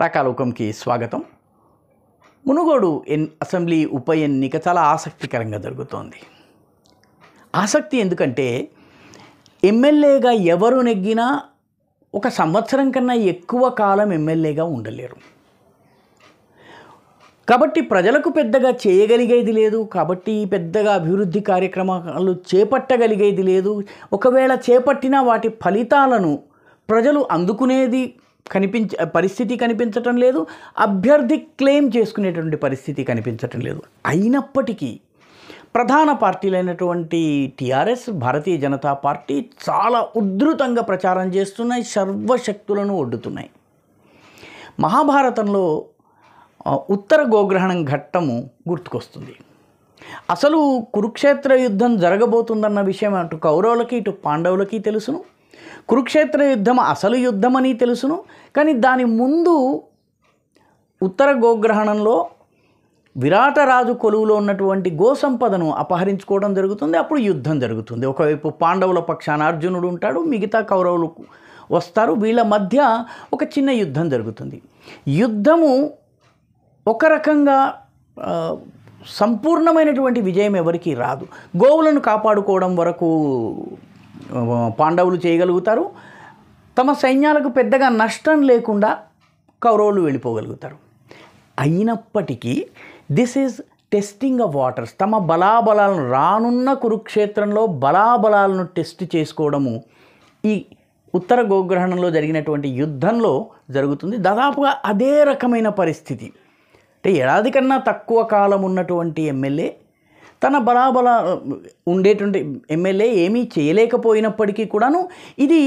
రాకాలోకంకి స్వాగతం మునుగోడు ఎన్ అసెంబ్లీ ఉప ఎన్నిక చాలా ఆసక్తికరంగా జరుగుతోంది ఆసక్తి ఎందుకంటే ఎమ్మెల్యేగా ఎవరు నెగ్గినా ఒక సంవత్సరం కన్నా ఎక్కువ కాలం ఎమ్మెల్యేగా ఉండలేరు కాబట్టి ప్రజలకు పెద్దగా చేయగలిగేది లేదు కాబట్టి పెద్దగా అభివృద్ధి కార్యక్రమాలు చేపట్టగలిగేది లేదు ఒకవేళ చేపట్టిన వాటి ఫలితాలను ప్రజలు అందుకునేది కనిపించ పరిస్థితి కనిపించటం లేదు అభ్యర్థి క్లెయిమ్ చేసుకునేటువంటి పరిస్థితి కనిపించటం లేదు అయినప్పటికీ ప్రధాన పార్టీలైనటువంటి టీఆర్ఎస్ భారతీయ జనతా పార్టీ చాలా ఉధృతంగా ప్రచారం చేస్తున్నాయి సర్వశక్తులను ఒడ్డుతున్నాయి మహాభారతంలో ఉత్తర గోగ్రహణం ఘట్టము గుర్తుకొస్తుంది అసలు కురుక్షేత్ర యుద్ధం జరగబోతుందన్న విషయం అటు కౌరవులకి ఇటు పాండవులకి తెలుసును కురుక్షేత్ర యుద్ధం అసలు యుద్ధమని తెలుసును కానీ దాని ముందు ఉత్తర గోగ్రహణంలో విరాటరాజు కొలువులో ఉన్నటువంటి గోసంపదను అపహరించుకోవడం జరుగుతుంది అప్పుడు యుద్ధం జరుగుతుంది ఒకవైపు పాండవుల పక్షాన అర్జునుడు ఉంటాడు మిగతా కౌరవులు వస్తారు వీళ్ళ మధ్య ఒక చిన్న యుద్ధం జరుగుతుంది యుద్ధము ఒక రకంగా సంపూర్ణమైనటువంటి విజయం ఎవరికీ రాదు గోవులను కాపాడుకోవడం వరకు పాండవులు చేయగలుగుతారు తమ సైన్యాలకు పెద్దగా నష్టం లేకుండా కౌరవులు వెళ్ళిపోగలుగుతారు అయినప్పటికీ this is testing of waters తమ బలాబలాలను రానున్న కురుక్షేత్రంలో బలాబలాలను టెస్ట్ చేసుకోవడము ఈ ఉత్తర గోగ్రహణంలో జరిగినటువంటి యుద్ధంలో జరుగుతుంది దాదాపుగా అదే రకమైన పరిస్థితి అంటే ఏడాది కన్నా తక్కువ కాలం ఉన్నటువంటి ఎమ్మెల్యే తన బలాబల ఉండేటువంటి ఎమ్మెల్యే ఏమీ చేయలేకపోయినప్పటికీ కూడాను ఇది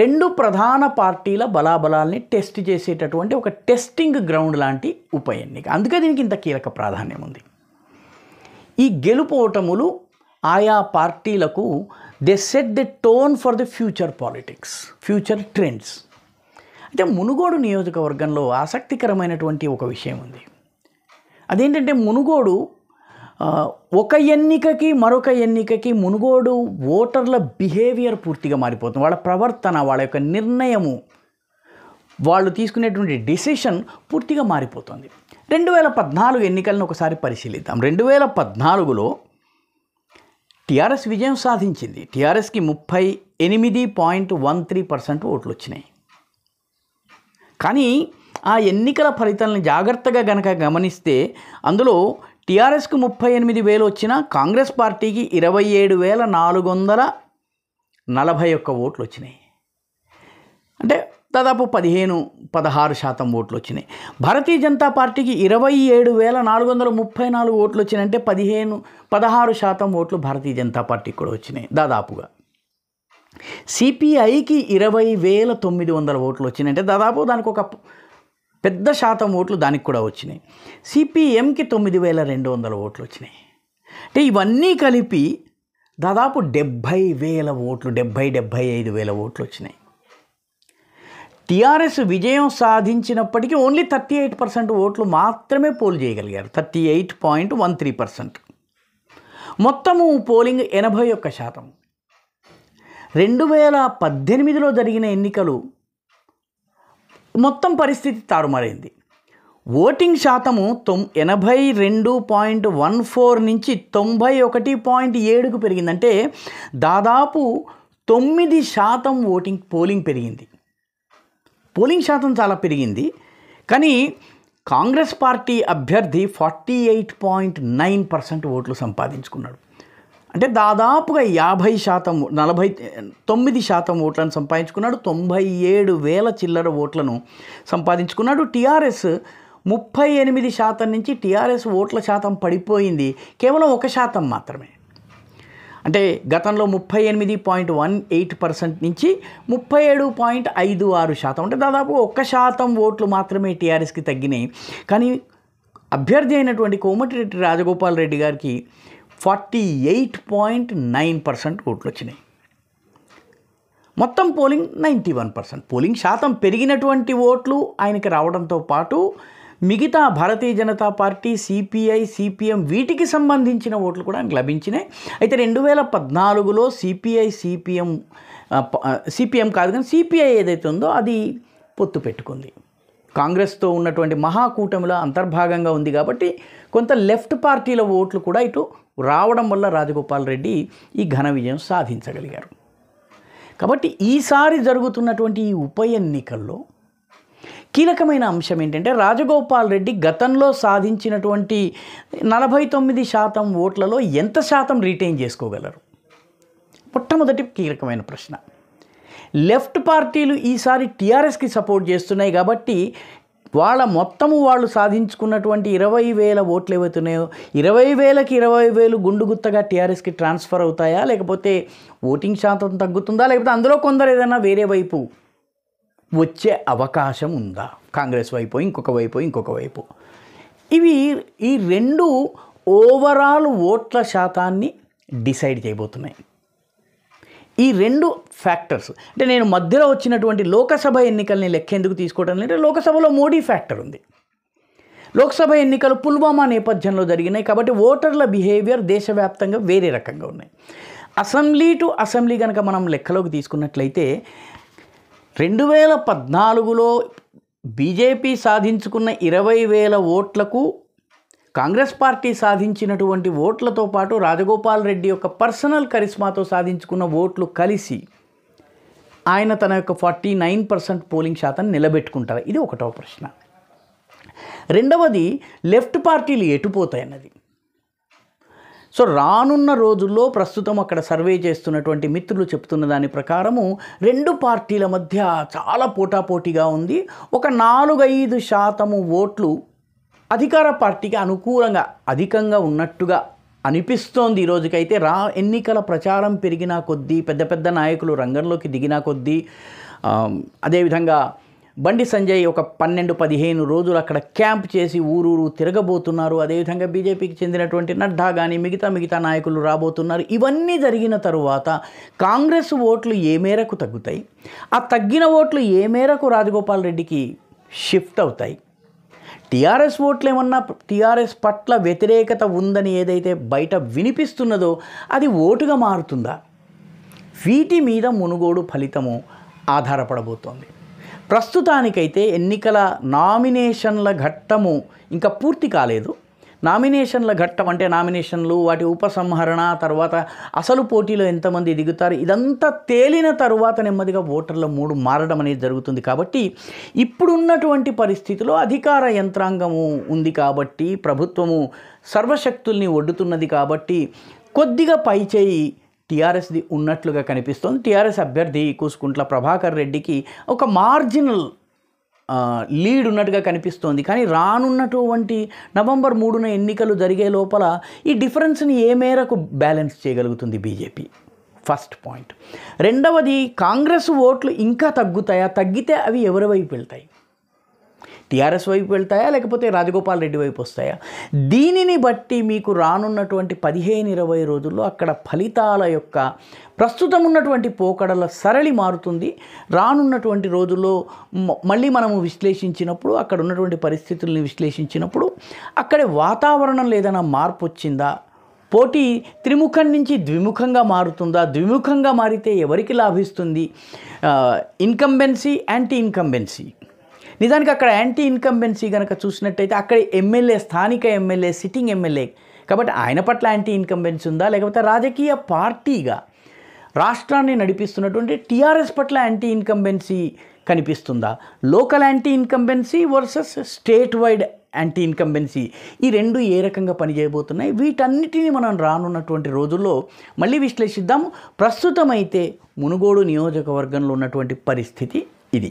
రెండు ప్రధాన పార్టీల బలాబలాల్ని టెస్ట్ చేసేటటువంటి ఒక టెస్టింగ్ గ్రౌండ్ లాంటి ఉప ఎన్నిక అందుకే దీనికి ఇంత కీలక ప్రాధాన్యం ఉంది ఈ గెలుపు ఓటములు ఆయా పార్టీలకు they set the tone for the future politics future trends అయితే మునుగోడు నియోజకవర్గంలో ఆసక్తికరమైనటువంటి ఒక విషయం ఉంది అదేంటంటే మునుగోడు ఒక ఎన్నికకి మరొక ఎన్నికకి మునుగోడు ఓటర్ల బిహేవియర్ పూర్తిగా మారిపోతుంది వాళ్ళ ప్రవర్తన వాళ్ళ యొక్క నిర్ణయము వాళ్ళు తీసుకునేటువంటి డిసిషన్ పూర్తిగా మారిపోతుంది రెండు వేల పద్నాలుగు ఎన్నికలను ఒకసారి పరిశీలిద్దాం రెండు వేల పద్నాలుగులో టీఆర్ఎస్ విజయం సాధించింది టీఆర్ఎస్కి ముప్పై ఎనిమిది పాయింట్ వన్ త్రీ పర్సెంట్ ఓట్లు వచ్చినాయి కానీ ఆ ఎన్నికల ఫలితాలను జాగ్రత్తగా గనక గమనిస్తే అందులో టీఆర్ఎస్కు ముప్పై ఎనిమిది వేలు వచ్చినా కాంగ్రెస్ పార్టీకి ఇరవై ఏడు వేల నాలుగు వందల నలభై ఒక్క ఓట్లు వచ్చినాయి అంటే దాదాపు పదిహేను పదహారు శాతం ఓట్లు వచ్చినాయి భారతీయ జనతా పార్టీకి ఇరవై ఏడు వేల నాలుగు వందల ముప్పై నాలుగు ఓట్లు వచ్చినాయంటే పదిహేను పదహారు శాతం ఓట్లు భారతీయ జనతా పార్టీకి కూడా వచ్చినాయి దాదాపుగా సిపిఐకి ఇరవై వేల తొమ్మిది వందల ఓట్లు వచ్చినాయంటే దాదాపు దానికి ఒక పెద్ద శాతం ఓట్లు దానికి కూడా వచ్చినాయి సిపిఎంకి తొమ్మిది వేల రెండు వందల ఓట్లు వచ్చినాయి అంటే ఇవన్నీ కలిపి దాదాపు డెబ్భై వేల ఓట్లు డెబ్భై డెబ్భై ఐదు వేల ఓట్లు వచ్చినాయి టీఆర్ఎస్ విజయం సాధించినప్పటికీ ఓన్లీ థర్టీ ఎయిట్ పర్సెంట్ ఓట్లు మాత్రమే పోల్ చేయగలిగారు thirty eight point one three percent మొత్తము పోలింగ్ ఎనభై ఒక్క శాతం రెండు వేల పద్దెనిమిదిలో జరిగిన ఎన్నికలు మొత్తం పరిస్థితి తారుమారైంది ఓటింగ్ శాతము తొం ఎనభై రెండు పాయింట్ వన్ ఫోర్ నుంచి తొంభై ఒకటి పాయింట్ ఏడుకు పెరిగిందంటే దాదాపు తొమ్మిది శాతం ఓటింగ్ పోలింగ్ పెరిగింది పోలింగ్ శాతం చాలా పెరిగింది కానీ కాంగ్రెస్ పార్టీ అభ్యర్థి forty eight point nine percent ఓట్లు సంపాదించుకున్నాడు అంటే దాదాపుగా యాభై శాతం నలభై తొమ్మిది శాతం ఓట్లను సంపాదించుకున్నాడు తొంభై ఏడు వేల చిల్లర ఓట్లను సంపాదించుకున్నాడు టీఆర్ఎస్ ముప్పై ఎనిమిది శాతం నుంచి టీఆర్ఎస్ ఓట్ల శాతం పడిపోయింది కేవలం ఒక శాతం మాత్రమే అంటే గతంలో ముప్పై ఎనిమిది పాయింట్ వన్ ఎయిట్ పర్సెంట్ నుంచి ముప్పై ఏడు పాయింట్ ఐదు ఆరు శాతం అంటే దాదాపు ఒక శాతం ఓట్లు మాత్రమే టీఆర్ఎస్కి తగ్గినాయి కానీ అభ్యర్థి అయినటువంటి కోమటిరెడ్డి రాజగోపాల్ రెడ్డి గారికి forty eight point nine percent ఓట్లు వచ్చినాయి మొత్తం polling ninety one percent polling శాతం పెరిగినటువంటి ఓట్లు ఆయనకి రావడంతో పాటు మిగతా Bharatiya Janata party CPI CPM వీటికి సంబంధించిన ఓట్లు కూడా ఆయనకు లభించినాయి అయితే రెండు వేల పద్నాలుగులో సిపిఐ సిపిఎం సిపిఎం కాదు కానీ సిపిఐ ఏదైతే ఉందో అది పొత్తు పెట్టుకుంది కాంగ్రెస్తో ఉన్నటువంటి మహాకూటమిలో అంతర్భాగంగా ఉంది కాబట్టి కొంత లెఫ్ట్ పార్టీల ఓట్లు కూడా ఇటు రావడం వల్ల రాజగోపాల్ రెడ్డి ఈ ఘన విజయం సాధించగలిగారు కాబట్టి ఈసారి జరుగుతున్నటువంటి ఈ ఉప ఎన్నికల్లో కీలకమైన అంశం ఏంటంటే రాజగోపాల్ రెడ్డి గతంలో సాధించినటువంటి నలభై తొమ్మిది శాతం ఓట్లలో ఎంత శాతం రీటైన్ చేసుకోగలరు మొట్టమొదటి కీలకమైన ప్రశ్న లెఫ్ట్ పార్టీలు ఈసారి టీఆర్ఎస్కి సపోర్ట్ చేస్తున్నాయి కాబట్టి వాళ్ళ మొత్తము వాళ్ళు సాధించుకున్నటువంటి ఇరవై వేల ఓట్లు ఏవైతున్నాయో ఇరవై వేలకి ఇరవై వేలు గుండు గుత్తగా టీఆర్ఎస్కి ట్రాన్స్ఫర్ అవుతాయా లేకపోతే ఓటింగ్ శాతం తగ్గుతుందా లేకపోతే అందులో కొందరు ఏదైనా వేరే వైపు వచ్చే అవకాశం ఉందా కాంగ్రెస్ వైపు ఇంకొక వైపు ఇంకొక వైపు ఇవి ఈ రెండు ఓవరాల్ ఓట్ల శాతాన్ని డిసైడ్ చేయబోతున్నాయి ఈ రెండు ఫ్యాక్టర్స్ అంటే నేను మధ్యలో వచ్చినటువంటి లోకసభ ఎన్నికల్ని లెక్కేందుకు తీసుకోవడం లేదంటే లోకసభలో మోడీ ఫ్యాక్టర్ ఉంది లోక్సభ ఎన్నికలు పుల్వామా నేపథ్యంలో జరిగినాయి కాబట్టి ఓటర్ల బిహేవియర్ దేశవ్యాప్తంగా వేరే రకంగా ఉన్నాయి అసెంబ్లీ టు అసెంబ్లీ కనుక మనం లెక్కలోకి తీసుకున్నట్లయితే రెండు వేల పద్నాలుగులో బీజేపీ సాధించుకున్న ఇరవై వేల ఓట్లకు కాంగ్రెస్ పార్టీ సాధించినటువంటి ఓట్లతో పాటు రాజగోపాల్ రెడ్డి యొక్క పర్సనల్ కరిస్మాతో సాధించుకున్న ఓట్లు కలిసి ఆయన తన యొక్క ఫార్టీ నైన్ పర్సెంట్ పోలింగ్ శాతం నిలబెట్టుకుంటారు ఇది ఒకటవ ప్రశ్న రెండవది లెఫ్ట్ పార్టీలు ఎటుపోతాయన్నది సో రానున్న రోజుల్లో ప్రస్తుతం అక్కడ సర్వే చేస్తున్నటువంటి మిత్రులు చెప్తున్న దాని ప్రకారము రెండు పార్టీల మధ్య చాలా పోటాపోటీగా ఉంది ఒక నాలుగైదు శాతము ఓట్లు అధికార పార్టీకి అనుకూలంగా అధికంగా ఉన్నట్టుగా అనిపిస్తోంది ఈ రోజుకైతే రా ఎన్నికల ప్రచారం పెరిగిన కొద్దీ పెద్ద పెద్ద నాయకులు రంగంలోకి దిగిన కొద్దీ అదేవిధంగా బండి సంజయ్ ఒక పన్నెండు పదిహేను రోజులు అక్కడ క్యాంప్ చేసి ఊరూరు తిరగబోతున్నారు అదేవిధంగా బీజేపీకి చెందినటువంటి నడ్డా కానీ మిగతా మిగతా నాయకులు రాబోతున్నారు ఇవన్నీ జరిగిన తరువాత కాంగ్రెస్ ఓట్లు ఏ మేరకు తగ్గుతాయి ఆ తగ్గిన ఓట్లు ఏ మేరకు రాజగోపాల్ రెడ్డికి షిఫ్ట్ అవుతాయి టీఆర్ఎస్ ఓట్లు ఏమన్నా టీఆర్ఎస్ పట్ల వ్యతిరేకత ఉందని ఏదైతే బయట వినిపిస్తున్నదో అది ఓటుగా మారుతుందా వీటి మీద మునుగోడు ఫలితము ఆధారపడబోతోంది ప్రస్తుతానికైతే ఎన్నికల నామినేషన్ల ఘట్టము ఇంకా పూర్తి కాలేదు నామినేషన్ల ఘట్టం అంటే నామినేషన్లు వాటి ఉపసంహరణ తర్వాత అసలు పోటీలో ఎంతమంది దిగుతారు ఇదంతా తేలిన తరువాత నెమ్మదిగా ఓటర్ల మూడు మారడం అనేది జరుగుతుంది కాబట్టి ఇప్పుడున్నటువంటి పరిస్థితిలో అధికార యంత్రాంగము ఉంది కాబట్టి ప్రభుత్వము సర్వశక్తుల్ని ఒడ్డుతున్నది కాబట్టి కొద్దిగా పై చేయి టీఆర్ఎస్ది ఉన్నట్లుగా కనిపిస్తోంది టీఆర్ఎస్ అభ్యర్థి కూసుకుంట్ల ప్రభాకర్ రెడ్డికి ఒక మార్జినల్ లీడ్ ఉన్నట్టుగా కనిపిస్తోంది కానీ రానున్నటువంటి నవంబర్ మూడున ఎన్నికలు జరిగే లోపల ఈ డిఫరెన్స్ని ఏ మేరకు బ్యాలెన్స్ చేయగలుగుతుంది బీజేపీ ఫస్ట్ పాయింట్ రెండవది కాంగ్రెస్ ఓట్లు ఇంకా తగ్గుతాయా తగ్గితే అవి ఎవరి వైపు వెళ్తాయి టీఆర్ఎస్ వైపు వెళ్తాయా లేకపోతే రాజగోపాల్ రెడ్డి వైపు వస్తాయా దీనిని బట్టి మీకు రానున్నటువంటి పదిహేను ఇరవై రోజుల్లో అక్కడ ఫలితాల యొక్క ప్రస్తుతం ఉన్నటువంటి పోకడల సరళి మారుతుంది రానున్నటువంటి రోజుల్లో మళ్ళీ మనము విశ్లేషించినప్పుడు అక్కడ ఉన్నటువంటి పరిస్థితుల్ని విశ్లేషించినప్పుడు అక్కడ వాతావరణం లేదన్నా మార్పు వచ్చిందా పోటీ త్రిముఖం నుంచి ద్విముఖంగా మారుతుందా ద్విముఖంగా మారితే ఎవరికి లాభిస్తుంది ఇన్కంబెన్సీ యాంటీ ఇన్కంబెన్సీ నిజానికి అక్కడ యాంటీ ఇన్కంబెన్సీ కనుక చూసినట్టయితే అక్కడ ఎమ్మెల్యే స్థానిక ఎమ్మెల్యే సిట్టింగ్ ఎమ్మెల్యే కాబట్టి ఆయన పట్ల యాంటీ ఇన్కంబెన్సీ ఉందా లేకపోతే రాజకీయ పార్టీగా రాష్ట్రాన్ని నడిపిస్తున్నటువంటి టీఆర్ఎస్ పట్ల యాంటీ ఇన్కంబెన్సీ కనిపిస్తుందా local anti incumbency versus state wide anti incumbency ఈ రెండు ఏ రకంగా పనిచేయబోతున్నాయి వీటన్నిటిని మనం రానున్నటువంటి రోజుల్లో మళ్ళీ విశ్లేషిద్దాము ప్రస్తుతం అయితే మునుగోడు నియోజకవర్గంలో ఉన్నటువంటి పరిస్థితి ఇది